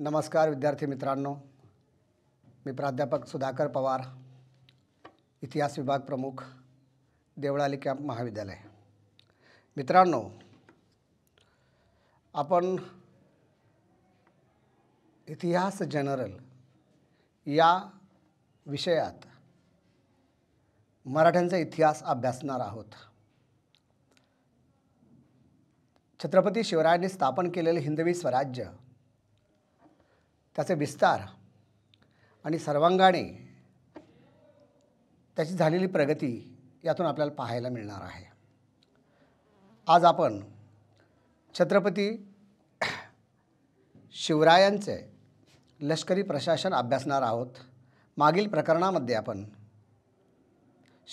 नमस्कार विद्यार्थी मित्रांनो मी प्राध्यापक सुधाकर पवार इतिहास विभाग प्रमुख देवळाली कॅम्प महाविद्यालय मित्रांनो आपण इतिहास जनरल या विषयात मराठ्यांचा इतिहास अभ्यासणार आहोत छत्रपती शिवरायांनी स्थापन केलेले हिंदवी स्वराज्य त्याचे विस्तार आणि सर्वांगाने त्याची झालेली प्रगती यातून आपल्याला पाहायला मिळणार आहे आज आपण छत्रपती शिवरायांचे लष्करी प्रशासन अभ्यासणार आहोत मागील प्रकरणामध्ये आपण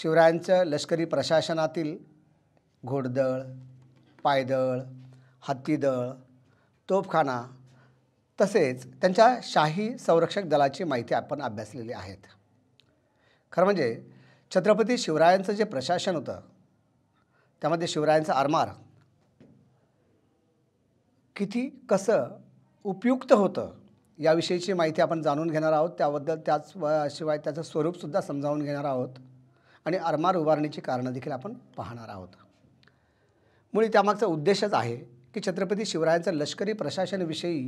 शिवरायांचं लष्करी प्रशासनातील घोडदळ पायदळ हत्तीदळ तोफखाना तसेच त्यांच्या शाही संरक्षक दलाची माहिती आपण अभ्यासलेली आहेत खरं म्हणजे छत्रपती शिवरायांचं जे प्रशासन होतं त्यामध्ये शिवरायांचं आरमार किती कसं उपयुक्त होतं याविषयीची माहिती आपण जाणून घेणार आहोत त्याबद्दल त्याच शिवाय त्याचं स्वरूपसुद्धा समजावून घेणार आहोत आणि आरमार उभारणीची कारणं देखील आपण पाहणार आहोत मुळी त्यामागचा उद्देशच आहे की छत्रपती शिवरायांचं लष्करी प्रशासनविषयी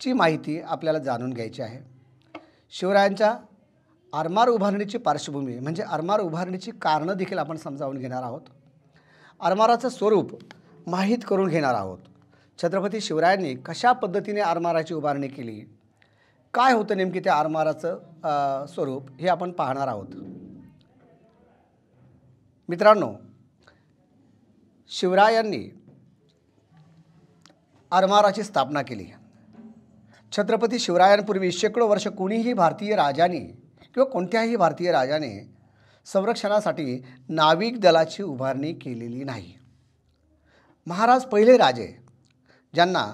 ची माहिती आपल्याला जाणून घ्यायची आहे शिवरायांच्या आरमार उभारणीची पार्श्वभूमी म्हणजे आरमार उभारणीची कारणं देखील आपण समजावून घेणार आहोत आरमाराचं स्वरूप माहीत करून घेणार आहोत छत्रपती शिवरायांनी कशा पद्धतीने आरमाराची उभारणी केली काय होतं नेमकी त्या आरमाराचं स्वरूप हे आपण पाहणार आहोत मित्रांनो शिवरायांनी आरमाराची स्थापना केली छत्रपती शिवरायांपूर्वी शेकडो वर्ष कोणीही भारतीय राजाने किंवा कोणत्याही भारतीय राजाने संरक्षणासाठी नाविक दलाची उभारणी केलेली नाही महाराज पहिले राजे ज्यांना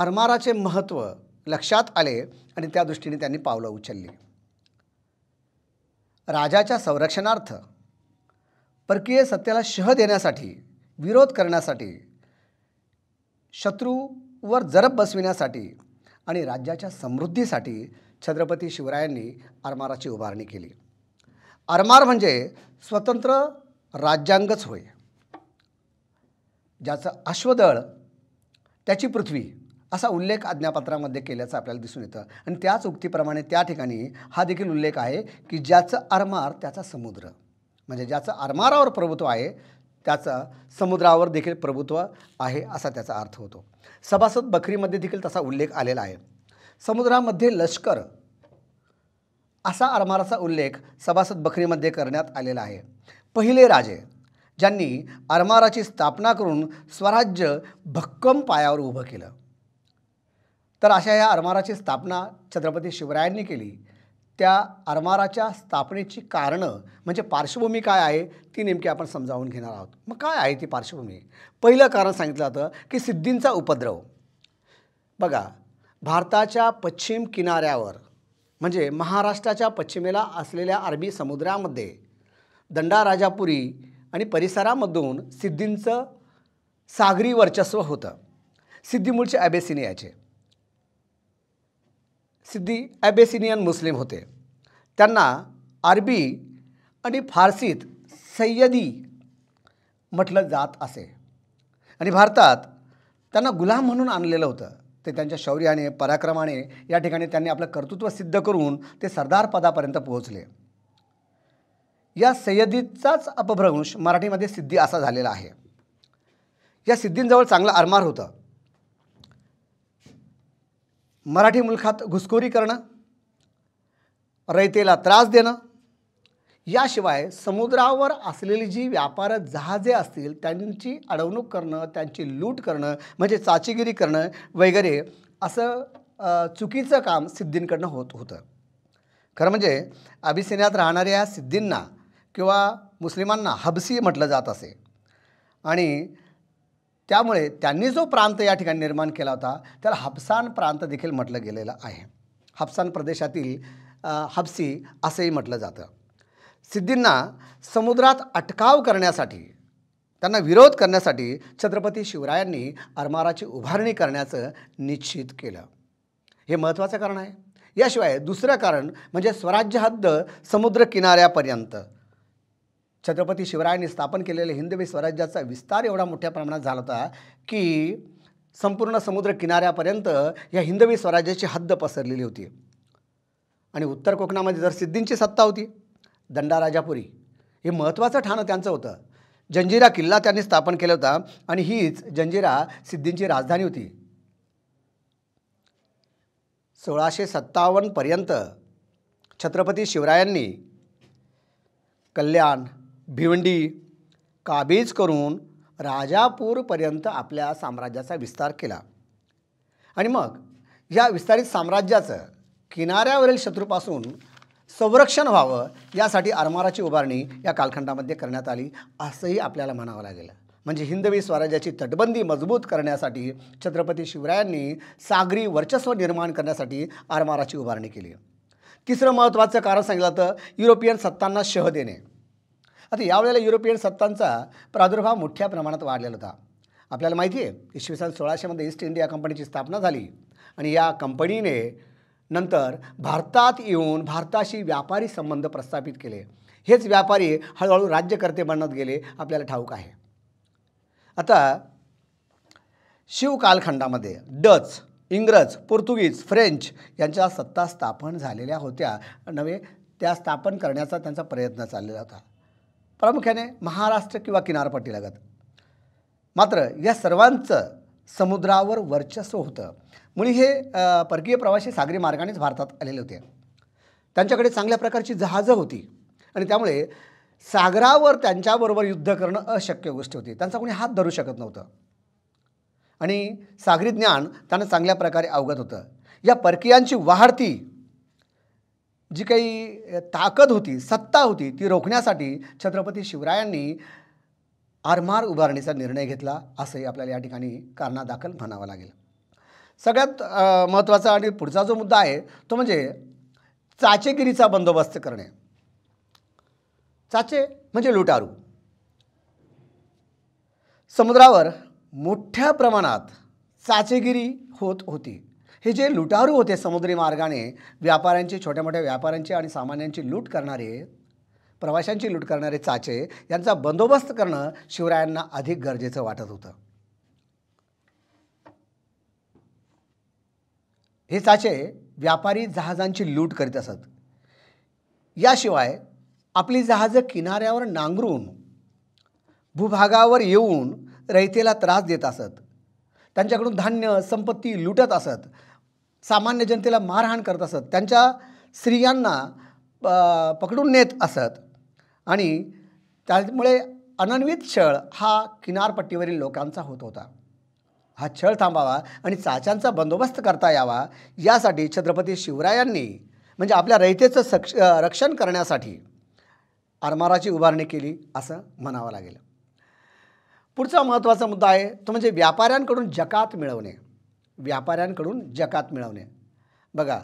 आरमाराचे महत्त्व लक्षात आले आणि त्या दृष्टीने त्यांनी पावलं उचलली राजाच्या संरक्षणार्थ परकीय सत्तेला शह देण्यासाठी विरोध करण्यासाठी शत्रूवर जरब बसविण्यासाठी आणि राज्याच्या समृद्धीसाठी छत्रपती शिवरायांनी आरमाराची उभारणी केली आरमार म्हणजे स्वतंत्र राज्यांगच होय ज्याचं अश्वदळ त्याची पृथ्वी असा उल्लेख आज्ञापत्रामध्ये केल्याचं आपल्याला दिसून येतं आणि त्याच उक्तीप्रमाणे त्या ठिकाणी हा देखील उल्लेख आहे की ज्याचं आरमार त्याचा समुद्र म्हणजे ज्याचं आरमारावर प्रभुत्व आहे त्याचा समुद्रावर देखील प्रभुत्व आहे असा त्याचा अर्थ होतो सभासद बकरीमध्ये देखील तसा उल्लेख आलेला आहे समुद्रामध्ये लष्कर असा अरमाराचा उल्लेख सभासद बकरीमध्ये करण्यात आलेला आहे पहिले राजे ज्यांनी अरमाराची स्थापना करून स्वराज्य भक्कम पायावर उभं केलं तर अशा या आरमाराची स्थापना छत्रपती शिवरायांनी केली त्या आरमाराच्या स्थापनेची कारणं म्हणजे पार्श्वभूमी काय आहे ती नेमकी आपण समजावून घेणार आहोत मग काय आहे ती पार्श्वभूमी पहिलं कारण सांगितलं जातं की सिद्धींचा उपद्रव बघा भारताच्या पश्चिम किनाऱ्यावर म्हणजे महाराष्ट्राच्या पश्चिमेला असलेल्या अरबी समुद्रामध्ये दंडाराजापुरी आणि परिसरामधून सिद्धींचं सागरी वर्चस्व होतं सिद्धी ॲबेसिनियाचे याचे सिद्धी ॲबेसिनियन मुस्लिम होते त्यांना अरबी आणि फारसीत सय्यदी म्हटलं जात असे आणि भारतात त्यांना गुलाम म्हणून आणलेलं होतं ते त्यांच्या शौर्याने पराक्रमाने या ठिकाणी त्यांनी आपलं कर्तृत्व सिद्ध करून ते सरदार पदापर्यंत पोहोचले या सय्यदीचाच अपभ्रंश मराठीमध्ये सिद्धी असा झालेला आहे या सिद्धींजवळ चांगला आरमार होतं मराठी मुलखात घुसखोरी करणं रयतेला त्रास देणं याशिवाय समुद्रावर असलेली जी व्यापार जहाजे असतील त्यांची अडवणूक करणं त्यांची लूट करणं म्हणजे चाचीगिरी करणं वगैरे असं चुकीचं काम सिद्धींकडनं होत होतं खरं म्हणजे अभिसेन्यात राहणाऱ्या सिद्धींना किंवा मुस्लिमांना हबसी म्हटलं जात असे आणि त्यामुळे त्यांनी जो प्रांत या ठिकाणी निर्माण केला होता त्याला हापसान प्रांत देखील म्हटलं गेलेलं आहे हापसान प्रदेशातील हबसी असंही म्हटलं जातं सिद्धींना समुद्रात अटकाव करण्यासाठी त्यांना विरोध करण्यासाठी छत्रपती शिवरायांनी आरमाराची उभारणी करण्याचं निश्चित केलं हे महत्त्वाचं कारण आहे याशिवाय दुसरं कारण म्हणजे स्वराज्य हद्द समुद्र किनाऱ्यापर्यंत छत्रपती शिवरायांनी स्थापन केलेल्या हिंदवी स्वराज्याचा विस्तार एवढा मोठ्या प्रमाणात झाला होता की संपूर्ण समुद्र किनाऱ्यापर्यंत या हिंदवी स्वराज्याची हद्द पसरलेली होती आणि उत्तर कोकणामध्ये जर सिद्धींची सत्ता होती दंडाराजापुरी हे महत्त्वाचं ठाणं त्यांचं होतं जंजिरा किल्ला त्यांनी स्थापन केला होता आणि हीच जंजिरा सिद्धींची राजधानी होती सोळाशे सत्तावन्नपर्यंत छत्रपती शिवरायांनी कल्याण भिवंडी काबीज करून राजापूरपर्यंत आपल्या साम्राज्याचा विस्तार केला आणि मग या विस्तारित साम्राज्याचं किनाऱ्यावरील शत्रूपासून संरक्षण व्हावं यासाठी आरमाराची उभारणी या कालखंडामध्ये करण्यात आली असंही आपल्याला म्हणावं लागेल म्हणजे हिंदवी स्वराज्याची तटबंदी मजबूत करण्यासाठी छत्रपती शिवरायांनी सागरी वर्चस्व निर्माण करण्यासाठी आरमाराची उभारणी केली तिसरं महत्त्वाचं कारण सांगितलं तर युरोपियन सत्तांना शह देणे आता यावेळेला युरोपियन सत्तांचा प्रादुर्भाव मोठ्या प्रमाणात वाढलेला होता आपल्याला माहिती आहे इसवी सन सोळाशेमध्ये ईस्ट इंडिया कंपनीची स्थापना झाली आणि या कंपनीने नंतर भारतात येऊन भारताशी व्यापारी संबंध प्रस्थापित केले हेच व्यापारी हळूहळू राज्यकर्ते बनत गेले आपल्याला ठाऊक आहे आता शिव कालखंडामध्ये डच इंग्रज पोर्तुगीज फ्रेंच यांच्या सत्ता स्थापन झालेल्या होत्या नव्हे त्या स्थापन करण्याचा त्यांचा प्रयत्न चाललेला होता प्रामुख्याने महाराष्ट्र किंवा किनारपट्टीलगत मात्र या सर्वांचं समुद्रावर वर्चस्व होतं मुळी हे परकीय प्रवासी सागरी मार्गानेच भारतात आलेले होते त्यांच्याकडे चांगल्या प्रकारची जहाजं होती आणि त्यामुळे सागरावर त्यांच्याबरोबर युद्ध करणं अशक्य गोष्ट होती त्यांचा कोणी हात धरू शकत नव्हतं आणि सागरी ज्ञान त्यांना चांगल्या प्रकारे अवगत होतं या परकीयांची वाढती जी काही ताकद होती सत्ता होती ती रोखण्यासाठी छत्रपती शिवरायांनी आरमार उभारणीचा निर्णय घेतला असंही आपल्याला या ठिकाणी कारणादाखल म्हणावं लागेल सगळ्यात महत्त्वाचा आणि पुढचा जो मुद्दा आहे तो म्हणजे चाचेगिरीचा बंदोबस्त करणे चाचे म्हणजे लुटारू समुद्रावर मोठ्या प्रमाणात चाचेगिरी होत होती हे जे लुटारू होते समुद्री मार्गाने व्यापाऱ्यांचे छोट्या मोठ्या व्यापाऱ्यांचे आणि सामान्यांची लूट करणारे प्रवाशांची लूट करणारे चाचे यांचा बंदोबस्त करणं शिवरायांना अधिक गरजेचं वाटत होतं हे चाचे व्यापारी जहाजांची लूट करीत असत याशिवाय आपली जहाजं किनाऱ्यावर नांगरून भूभागावर येऊन रयतेला त्रास देत असत त्यांच्याकडून धान्य संपत्ती लुटत असत सामान्य जनतेला मारहाण करत असत त्यांच्या स्त्रियांना पकडून नेत असत आणि त्यामुळे अनन्वित छळ हा किनारपट्टीवरील लोकांचा होत होता हा छळ थांबावा आणि चाच्यांचा बंदोबस्त करता यावा यासाठी छत्रपती शिवरायांनी म्हणजे आपल्या रयतेचं सक्ष रक्षण करण्यासाठी आरमाराची उभारणी केली असं म्हणावं लागेल पुढचा महत्त्वाचा मुद्दा आहे तो म्हणजे व्यापाऱ्यांकडून जकात मिळवणे व्यापाऱ्यांकडून जकात मिळवणे बघा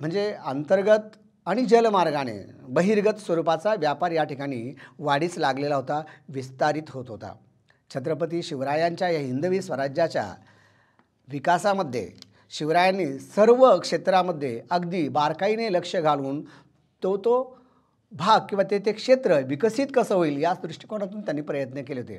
म्हणजे अंतर्गत आणि जलमार्गाने बहिर्गत स्वरूपाचा व्यापार या ठिकाणी वाढीस लागलेला होता विस्तारित होत होता छत्रपती शिवरायांच्या या हिंदवी स्वराज्याच्या विकासामध्ये शिवरायांनी सर्व क्षेत्रामध्ये अगदी बारकाईने लक्ष घालून तो तो भाग किंवा ते ते क्षेत्र विकसित कसं होईल याच दृष्टिकोनातून त्यांनी प्रयत्न केले होते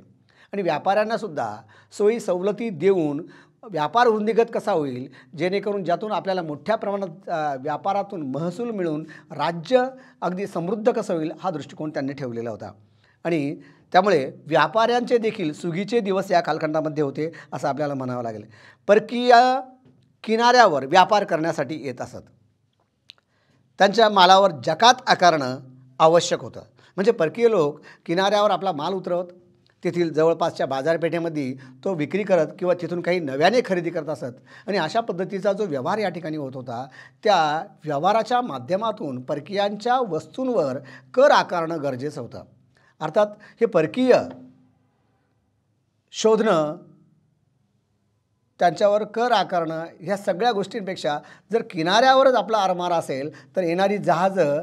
आणि व्यापाऱ्यांनासुद्धा सोयी सवलती देऊन व्यापार वृद्धिगत कसा होईल जेणेकरून ज्यातून आपल्याला मोठ्या प्रमाणात व्यापारातून महसूल मिळून राज्य अगदी समृद्ध कसं होईल हा दृष्टिकोन त्यांनी ठेवलेला होता आणि त्यामुळे व्यापाऱ्यांचे देखील सुगीचे दिवस या कालखंडामध्ये होते असं आपल्याला म्हणावं लागेल परकीय किनाऱ्यावर व्यापार करण्यासाठी येत असत त्यांच्या मालावर जकात आकारणं आवश्यक होतं म्हणजे परकीय लोक किनाऱ्यावर आपला माल उतरवत तेथील जवळपासच्या बाजारपेठेमध्ये तो विक्री करत किंवा तिथून काही नव्याने खरेदी करत असत आणि अशा पद्धतीचा जो व्यवहार या ठिकाणी होत होता त्या व्यवहाराच्या माध्यमातून परकीयांच्या वस्तूंवर कर आकारणं गरजेचं होतं अर्थात हे परकीय शोधणं त्यांच्यावर कर आकारणं ह्या सगळ्या गोष्टींपेक्षा जर किनाऱ्यावरच आपला आरमार असेल तर येणारी जहाजं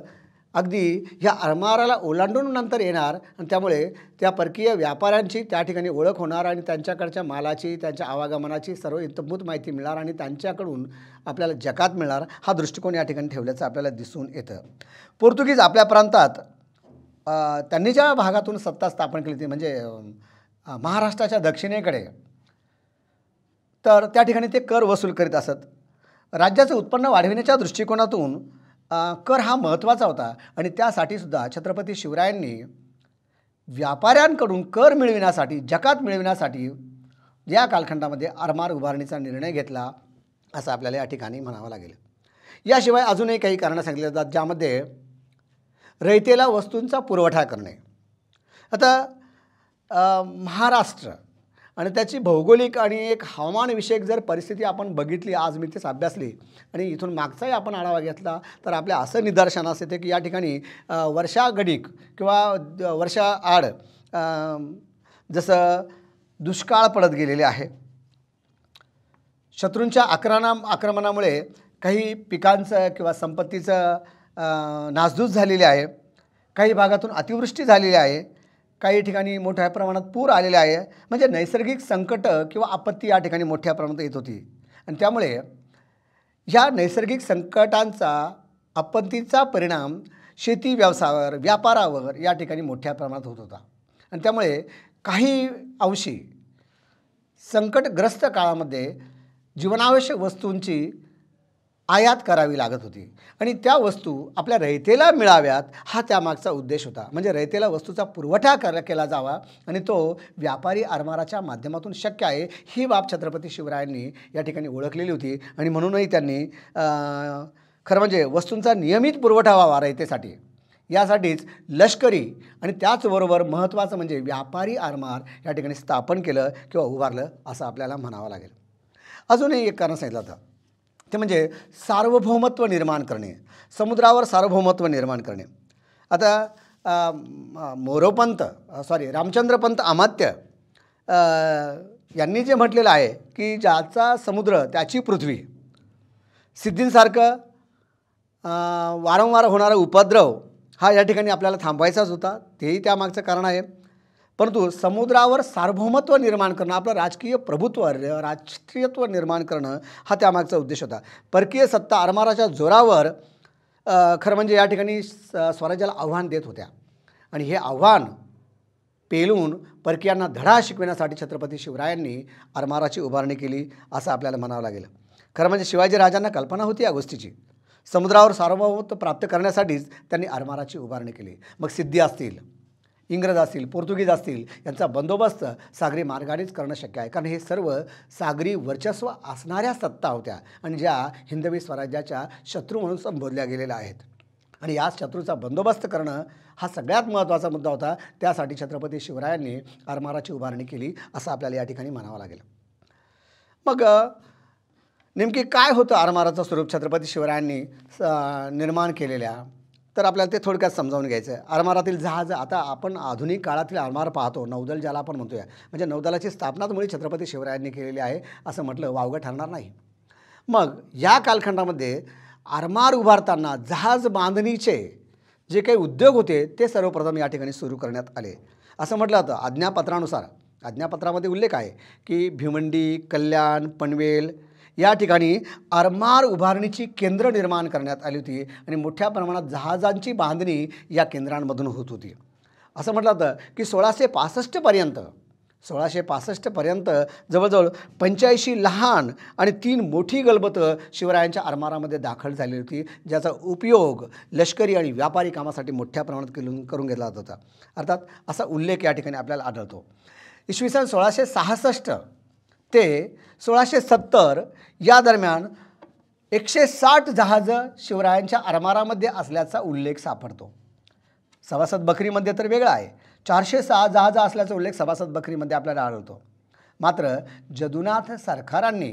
अगदी ह्या आरमाराला ओलांडून नंतर येणार आणि त्यामुळे त्या परकीय व्यापाऱ्यांची त्या ठिकाणी ओळख होणार आणि त्यांच्याकडच्या मालाची त्यांच्या आवागमनाची सर्व इतभूत माहिती मिळणार आणि त्यांच्याकडून आपल्याला जकात मिळणार हा दृष्टिकोन या ठिकाणी ठेवल्याचं आपल्याला दिसून येतं पोर्तुगीज आपल्या प्रांतात त्यांनी ज्या भागातून सत्ता स्थापन केली ती म्हणजे महाराष्ट्राच्या दक्षिणेकडे तर त्या ठिकाणी ते कर वसूल करीत असत राज्याचं उत्पन्न वाढविण्याच्या दृष्टिकोनातून कर हा महत्त्वाचा होता आणि त्यासाठी सुद्धा छत्रपती शिवरायांनी व्यापाऱ्यांकडून कर मिळविण्यासाठी जकात मिळविण्यासाठी या कालखंडामध्ये आरमार उभारणीचा निर्णय घेतला असं आपल्याला या ठिकाणी म्हणावं लागेल याशिवाय अजूनही काही कारणं सांगितली जातात ज्यामध्ये रयतेला वस्तूंचा पुरवठा करणे आता महाराष्ट्र आणि त्याची भौगोलिक आणि एक हवामानविषयक जर परिस्थिती आपण बघितली आज मी तेच अभ्यासली आणि इथून मागचाही आपण आढावा घेतला तर आपल्या असं निदर्शनास येते की या ठिकाणी वर्षागणिक किंवा वर्षाआड जसं दुष्काळ पडत गेलेले आहे शत्रूंच्या आक्रमणा आक्रमणामुळे काही पिकांचं किंवा संपत्तीचं नासधूस झालेली आहे काही भागातून अतिवृष्टी झालेली आहे काही ठिकाणी मोठ्या प्रमाणात पूर आलेले आहे म्हणजे नैसर्गिक संकट किंवा आपत्ती या ठिकाणी मोठ्या प्रमाणात येत होती आणि त्यामुळे ह्या नैसर्गिक संकटांचा आपत्तीचा परिणाम शेती व्यवसायावर व्यापारावर या ठिकाणी मोठ्या प्रमाणात होत होता आणि त्यामुळे काही अंशी संकटग्रस्त काळामध्ये जीवनावश्यक वस्तूंची आयात करावी लागत होती आणि त्या वस्तू आपल्या रयतेला मिळाव्यात हा त्यामागचा उद्देश होता म्हणजे रयतेला वस्तूचा पुरवठा कर केला जावा आणि तो व्यापारी आरमाराच्या माध्यमातून शक्य आहे ही बाब छत्रपती शिवरायांनी या ठिकाणी ओळखलेली होती आणि म्हणूनही त्यांनी खरं म्हणजे वस्तूंचा नियमित पुरवठा व्हावा रयतेसाठी यासाठीच लष्करी आणि त्याचबरोबर महत्त्वाचं म्हणजे व्यापारी आरमार या ठिकाणी स्थापन केलं किंवा उभारलं असं आपल्याला म्हणावं लागेल अजूनही एक कारण सांगितलं होतं ते म्हणजे सार्वभौमत्व निर्माण करणे समुद्रावर सार्वभौमत्व निर्माण करणे आता मोरोपंत सॉरी रामचंद्रपंत अमात्य यांनी जे म्हटलेलं आहे की ज्याचा समुद्र त्याची पृथ्वी सिद्धींसारखं वारंवार होणारा उपद्रव हा या ठिकाणी आपल्याला थांबवायचाच होता तेही त्यामागचं कारण आहे परंतु समुद्रावर सार्वभौमत्व निर्माण करणं आपलं राजकीय प्रभुत्व राष्ट्रीयत्व निर्माण करणं हा त्यामागचा उद्देश होता परकीय सत्ता आरमाराच्या जोरावर खरं म्हणजे या ठिकाणी स्वराज्याला आव्हान देत होत्या आणि हे आव्हान पेलून परकीयांना धडा शिकविण्यासाठी छत्रपती शिवरायांनी आरमाराची उभारणी केली असं आपल्याला म्हणावं लागेल खरं म्हणजे शिवाजी राजांना कल्पना होती या गोष्टीची समुद्रावर सार्वभौमत्व प्राप्त करण्यासाठीच त्यांनी आरमाराची उभारणी केली मग सिद्धी असतील इंग्रज असतील पोर्तुगीज असतील यांचा बंदोबस्त सागरी मार्गानेच करणं शक्य आहे कारण हे सर्व सागरी वर्चस्व असणाऱ्या सत्ता होत्या आणि ज्या हिंदवी स्वराज्याच्या शत्रू म्हणून संबोधल्या गेलेल्या आहेत आणि या शत्रूचा बंदोबस्त करणं हा सगळ्यात महत्त्वाचा मुद्दा होता त्यासाठी छत्रपती शिवरायांनी आरमाराची उभारणी केली असं आपल्याला या ठिकाणी म्हणावं लागेल मग नेमकी काय होतं आरमाराचं स्वरूप छत्रपती शिवरायांनी निर्माण केलेल्या तर आपल्याला ते थोडक्यात समजावून घ्यायचं आहे आरमारातील जहाज आता आपण आधुनिक काळातील आरमार पाहतो नौदल ज्याला आपण म्हणतोय म्हणजे नौदलाची स्थापनाच मुळे छत्रपती शिवरायांनी केलेली आहे असं म्हटलं वावगं ठरणार नाही मग या कालखंडामध्ये आरमार उभारताना जहाज बांधणीचे जे काही उद्योग होते ते सर्वप्रथम या ठिकाणी सुरू करण्यात आले असं म्हटलं जातं आज्ञापत्रानुसार आज्ञापत्रामध्ये उल्लेख आहे की भिवंडी कल्याण पनवेल या ठिकाणी आरमार उभारणीची केंद्र निर्माण करण्यात आली होती आणि मोठ्या प्रमाणात जहाजांची बांधणी या केंद्रांमधून होत होती असं म्हटलं जातं की सोळाशे पासष्टपर्यंत सोळाशे पासष्टपर्यंत जवळजवळ पंच्याऐंशी लहान आणि तीन मोठी गलबतं शिवरायांच्या आरमारामध्ये दाखल झाली होती ज्याचा उपयोग लष्करी आणि व्यापारी कामासाठी मोठ्या प्रमाणात केलून करून घेतला जात होता अर्थात असा उल्लेख या ठिकाणी आपल्याला आढळतो इसवी सन सोळाशे सहासष्ट ते सोळाशे सत्तर या दरम्यान एकशे साठ जहाजं शिवरायांच्या आरमारामध्ये असल्याचा उल्लेख सापडतो सभासद बकरीमध्ये तर वेगळा आहे चारशे सहा जहाजं असल्याचा उल्लेख सभासद बकरीमध्ये आपल्याला आढळतो मात्र जदुनाथ सरकारांनी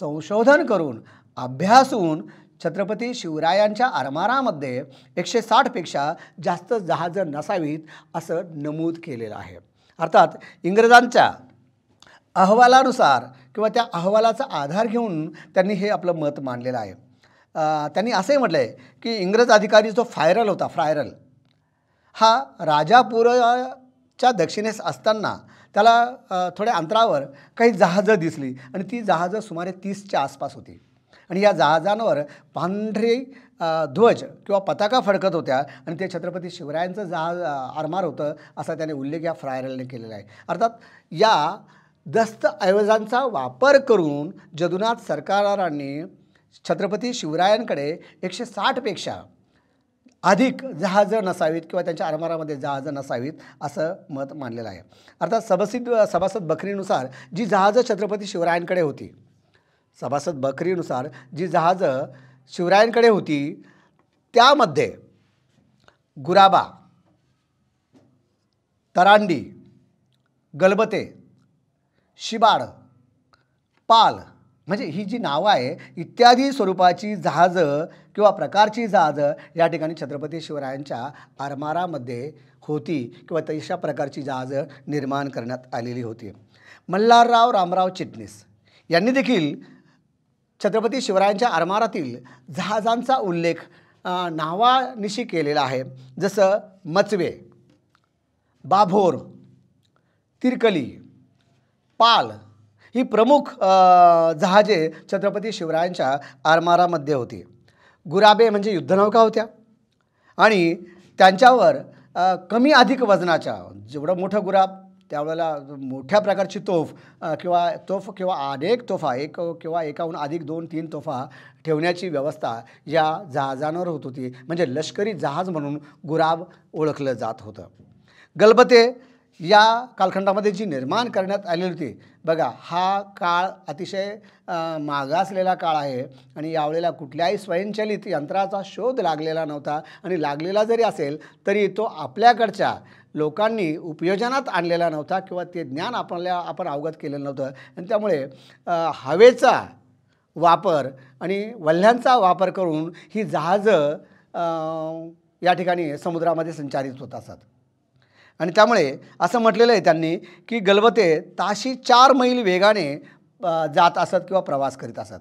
संशोधन करून अभ्यासून छत्रपती शिवरायांच्या आरमारामध्ये एकशे साठपेक्षा जास्त जहाजं नसावीत असं नमूद केलेलं आहे अर्थात इंग्रजांच्या अहवालानुसार किंवा त्या अहवालाचा आधार घेऊन त्यांनी हे आपलं मत मांडलेलं आहे त्यांनी असंही म्हटलं आहे की इंग्रज अधिकारी जो फायरल होता फ्रायरल हा राजापुराच्या दक्षिणेस असताना त्याला थोड्या अंतरावर काही जहाजं दिसली आणि ती जहाजं सुमारे तीसच्या आसपास होती आणि या जहाजांवर पांढरे ध्वज किंवा पताका फडकत होत्या आणि ते छत्रपती शिवरायांचं जहाज आरमार होतं असा त्याने उल्लेख या फ्रायरलने केलेला आहे अर्थात या दस्तऐवजांचा वापर करून जदुनाथ सरकारांनी छत्रपती शिवरायांकडे एकशे साठपेक्षा अधिक जहाजं नसावीत किंवा त्यांच्या आरमारामध्ये जहाजं नसावीत असं मत मानलेलं आहे अर्थात सभासिद सभासद बकरीनुसार जी जहाजं छत्रपती शिवरायांकडे होती सभासद बकरीनुसार जी जहाजं शिवरायांकडे होती त्यामध्ये गुराबा तरांडी गलबते शिबाड पाल म्हणजे ही जी नावं आहे इत्यादी स्वरूपाची जहाजं किंवा प्रकारची जहाजं या ठिकाणी छत्रपती शिवरायांच्या आरमारामध्ये होती किंवा तशा प्रकारची जहाजं निर्माण करण्यात आलेली होती मल्हारराव रामराव चिटणीस यांनी देखील छत्रपती शिवरायांच्या आरमारातील जहाजांचा उल्लेख नावानिशी केलेला आहे जसं मचवे बाभोर तिरकली पाल ही प्रमुख जहाजे छत्रपती शिवरायांच्या आरमारामध्ये होती गुराबे म्हणजे युद्धनौका होत्या आणि त्यांच्यावर कमी अधिक वजनाच्या जेवढं मोठं गुराब त्यावेळेला मोठ्या प्रकारची तोफ किंवा तोफ किंवा अनेक तोफा एक किंवा एकाहून अधिक दोन तीन तोफा ठेवण्याची व्यवस्था या जहाजांवर होत होती म्हणजे लष्करी जहाज म्हणून गुराब ओळखलं जात होतं गलबते या कालखंडामध्ये जी निर्माण करण्यात आलेली होती बघा हा काळ अतिशय मागासलेला काळ आहे आणि यावेळेला कुठल्याही स्वयंचलित यंत्राचा शोध लागलेला नव्हता आणि लागलेला जरी असेल तरी तो आपल्याकडच्या लोकांनी उपयोजनात आणलेला नव्हता किंवा ते ज्ञान आपल्याला आपण अवगत केलेलं नव्हतं आणि त्यामुळे हवेचा वापर आणि वल्ह्यांचा वापर करून ही जहाजं या ठिकाणी समुद्रामध्ये संचारित होत असतात आणि त्यामुळे असं म्हटलेलं आहे त्यांनी की गलबते ताशी चार मैल वेगाने जात असत किंवा प्रवास करीत असत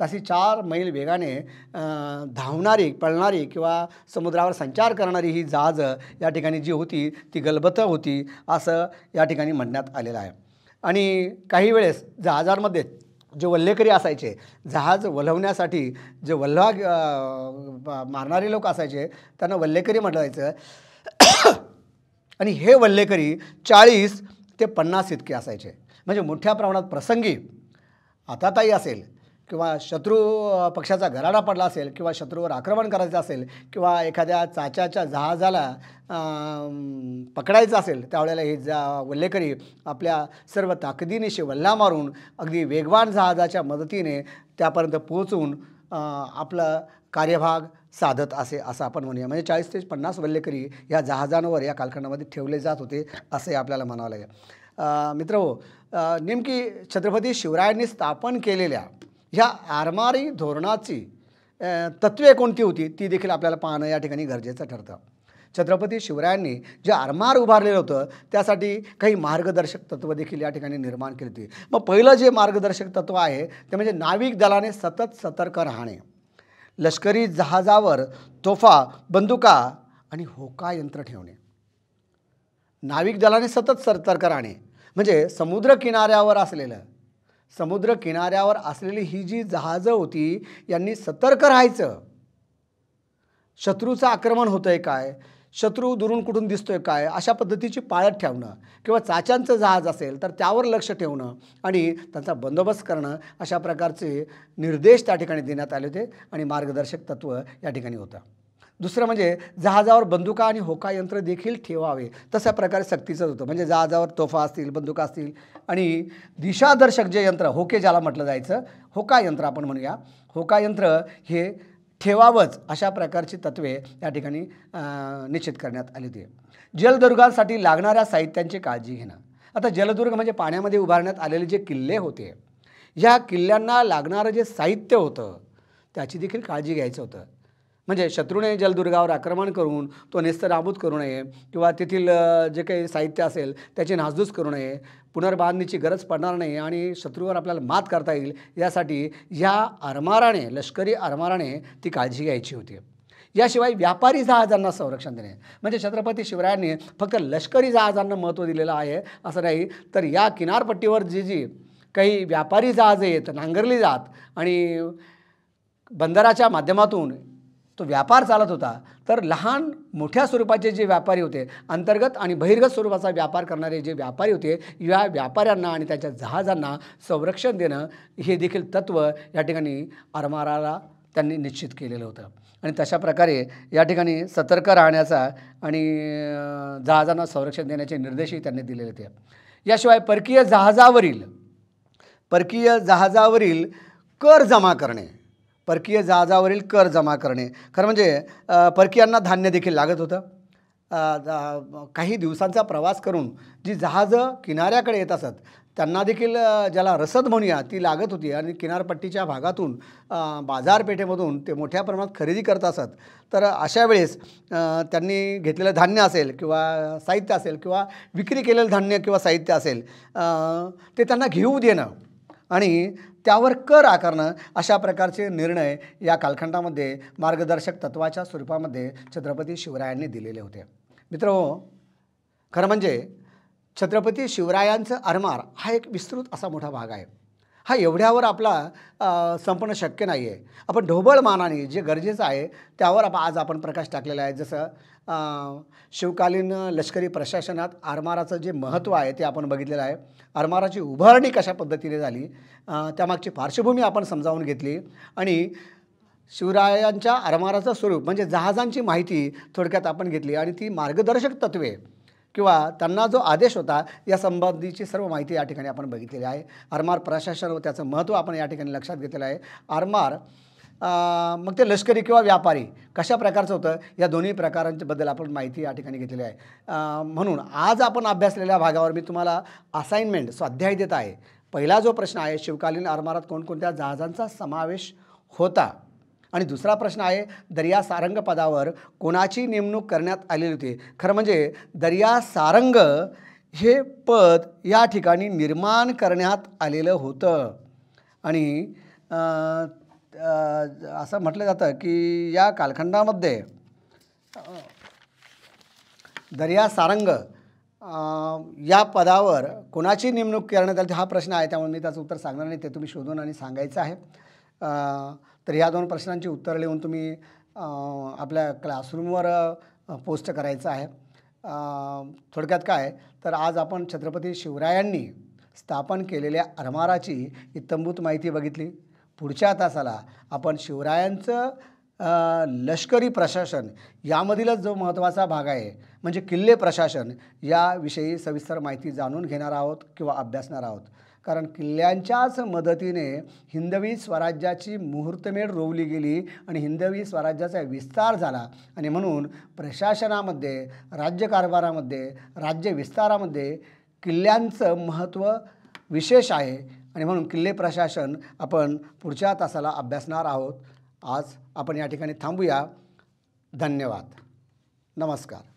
ताशी चार मैल वेगाने धावणारी पळणारी किंवा समुद्रावर संचार करणारी ही जहाजं या ठिकाणी जी होती ती गलबतं होती असं या ठिकाणी म्हणण्यात आलेलं आहे आणि काही वेळेस जहाजांमध्ये जे वल्लेकरी असायचे जहाज वल्हवण्यासाठी जे वल्हा मारणारे लोक असायचे त्यांना वल्लेकरी म्हटलं जायचं आणि हे वल्लेकरी चाळीस ते पन्नास इतके असायचे म्हणजे मोठ्या प्रमाणात प्रसंगी आताताई असेल किंवा शत्रू पक्षाचा घराडा पडला असेल किंवा शत्रूवर आक्रमण करायचं असेल किंवा एखाद्या चाच्याच्या जहाजाला पकडायचं असेल त्यावेळेला हे जा वल्लेकरी आपल्या सर्व ताकदीनिशी वल्ला मारून अगदी वेगवान जहाजाच्या मदतीने त्यापर्यंत पोहोचून आपला कार्यभाग साधत असे असं आपण म्हणूया म्हणजे चाळीस ते पन्नास वल्लेकरी या जहाजांवर या कालखंडामध्ये ठेवले जात होते असे आपल्याला म्हणावं लागेल मित्र हो नेमकी छत्रपती शिवरायांनी स्थापन केलेल्या ह्या आरमारी धोरणाची तत्वे कोणती होती ती देखील आपल्याला पाहणं या ठिकाणी गरजेचं ठरतं छत्रपती शिवरायांनी जे आरमार उभारलेलं होतं त्यासाठी काही मार्गदर्शक तत्त्व देखील या ठिकाणी निर्माण केली होती मग पहिलं जे मार्गदर्शक तत्त्व आहे ते म्हणजे नाविक दलाने सतत सतर्क राहणे लष्करी जहाजावर तोफा बंदुका आणि होका यंत्र ठेवणे नाविक दलाने सतत सतर्क राहणे म्हणजे समुद्र किनाऱ्यावर असलेलं समुद्र किनाऱ्यावर असलेली ही जी जहाजं होती यांनी सतर्क राहायचं शत्रूचं आक्रमण होतं आहे काय शत्रू दुरून कुठून दिसतोय काय अशा पद्धतीची पाळत ठेवणं किंवा चाच्यांचं जहाज असेल तर त्यावर लक्ष ठेवणं आणि त्यांचा बंदोबस्त करणं अशा प्रकारचे निर्देश त्या ठिकाणी देण्यात आले होते आणि मार्गदर्शक तत्त्व या ठिकाणी होतं दुसरं म्हणजे जहाजावर बंदुका आणि होका यंत्र देखील ठेवावे तशा प्रकारे सक्तीचंच होतं म्हणजे जहाजावर तोफा असतील बंदुका असतील आणि दिशादर्शक जे यंत्र होके ज्याला म्हटलं जायचं होका यंत्र आपण म्हणूया होका यंत्र हे ठेवावंच अशा प्रकारची तत्वे या ठिकाणी निश्चित करण्यात आली होती जलदुर्गांसाठी लागणाऱ्या साहित्यांची काळजी घेणं आता जलदुर्ग म्हणजे पाण्यामध्ये उभारण्यात आलेले जे किल्ले होते ह्या किल्ल्यांना लागणारं जे साहित्य होतं त्याची देखील काळजी घ्यायचं होतं म्हणजे शत्रूने जलदुर्गावर आक्रमण करून तो नेस्त करू नये किंवा तेथील जे काही साहित्य असेल त्याची नासधूस करू नये पुनर्बांधणीची गरज पडणार नाही आणि शत्रूवर आपल्याला मात करता येईल यासाठी ह्या आरमाराने लष्करी आरमाराने ती काळजी घ्यायची होती याशिवाय व्यापारी जहाजांना संरक्षण देणे म्हणजे छत्रपती शिवरायांनी फक्त लष्करी जहाजांना महत्त्व दिलेलं आहे असं नाही तर या किनारपट्टीवर जी जी काही व्यापारी जहाजे येत नांगरली जात आणि बंदराच्या माध्यमातून तो व्यापार चालत होता तर लहान मोठ्या स्वरूपाचे जे व्यापारी होते अंतर्गत आणि बहिर्गत स्वरूपाचा व्यापार करणारे जे व्यापारी होते या व्यापाऱ्यांना आणि त्याच्या जहाजांना संरक्षण देणं हे देखील तत्त्व या ठिकाणी आरमाराला त्यांनी निश्चित केलेलं होतं आणि तशा प्रकारे या ठिकाणी सतर्क राहण्याचा आणि जहाजांना संरक्षण देण्याचे निर्देशही त्यांनी दिलेले होते याशिवाय परकीय जहाजावरील परकीय जहाजावरील कर जमा करणे परकीय जहाजावरील कर जमा करणे खरं म्हणजे परकीयांना धान्य देखील लागत होतं काही दिवसांचा प्रवास करून जी जहाजं किनाऱ्याकडे येत असत त्यांना देखील ज्याला रसद म्हणूया ती लागत होती आणि किनारपट्टीच्या भागातून बाजारपेठेमधून ते मोठ्या प्रमाणात खरेदी करत असत तर अशा वेळेस त्यांनी घेतलेलं धान्य असेल किंवा साहित्य असेल किंवा विक्री केलेलं धान्य किंवा साहित्य असेल ते त्यांना घेऊ देणं आणि त्यावर कर आकारणं अशा प्रकारचे निर्णय या कालखंडामध्ये मार्गदर्शक तत्वाच्या स्वरूपामध्ये छत्रपती शिवरायांनी दिलेले होते मित्र खरं म्हणजे छत्रपती शिवरायांचं अरमार हा एक विस्तृत असा मोठा भाग आहे हा एवढ्यावर आपला संपणं शक्य नाही आहे आपण ढोबळ मानाने जे गरजेचं आहे त्यावर आप आज आपण प्रकाश टाकलेला आहे जसं शिवकालीन लष्करी प्रशासनात आरमाराचं जे महत्त्व आहे ते आपण बघितलेलं आहे आरमाराची उभारणी कशा पद्धतीने झाली त्यामागची पार्श्वभूमी आपण समजावून घेतली आणि शिवरायांच्या आरमाराचं स्वरूप म्हणजे जहाजांची माहिती थोडक्यात आपण घेतली आणि ती मार्गदर्शक तत्वे किंवा त्यांना जो आदेश होता या संबंधीची सर्व माहिती या ठिकाणी आपण बघितलेली आहे आरमार प्रशासन व त्याचं महत्त्व आपण या ठिकाणी लक्षात घेतलेलं आहे आरमार मग ते लष्करी किंवा व्यापारी कशा प्रकारचं होतं या दोन्ही प्रकारांच्याबद्दल आपण माहिती या ठिकाणी घेतलेली आहे म्हणून आज आपण अभ्यासलेल्या भागावर मी तुम्हाला असाइनमेंट स्वाध्याय देत आहे पहिला जो प्रश्न आहे शिवकालीन आरमारात कोणकोणत्या जहाजांचा समावेश होता आणि दुसरा प्रश्न आहे दर्या सारंग पदावर कोणाची नेमणूक करण्यात आलेली होती खरं म्हणजे दर्या सारंग हे पद या ठिकाणी निर्माण करण्यात आलेलं होतं आणि असं म्हटलं जातं की या कालखंडामध्ये दर्या सारंग या पदावर कोणाची नेमणूक करण्यात आली हा प्रश्न आहे त्यामुळे मी त्याचं उत्तर सांगणार नाही ते तुम्ही शोधून आणि सांगायचं आहे तर या दोन प्रश्नांची उत्तरं लिहून तुम्ही आपल्या क्लासरूमवर पोस्ट करायचं आहे थोडक्यात काय तर आज आपण छत्रपती शिवरायांनी स्थापन केलेल्या आरमाराची इतंभूत माहिती बघितली पुढच्या तासाला आपण शिवरायांचं लष्करी प्रशासन यामधीलच जो महत्त्वाचा भाग आहे म्हणजे किल्ले प्रशासन याविषयी सविस्तर माहिती जाणून घेणार आहोत किंवा अभ्यासणार आहोत कारण किल्ल्यांच्याच मदतीने हिंदवी स्वराज्याची मुहूर्तमेढ रोवली गेली आणि हिंदवी स्वराज्याचा विस्तार झाला आणि म्हणून प्रशासनामध्ये राज्यकारभारामध्ये राज्य विस्तारामध्ये किल्ल्यांचं महत्त्व विशेष आहे आणि म्हणून किल्ले प्रशासन आपण पुढच्या तासाला अभ्यासणार आहोत आज आपण या ठिकाणी थांबूया धन्यवाद नमस्कार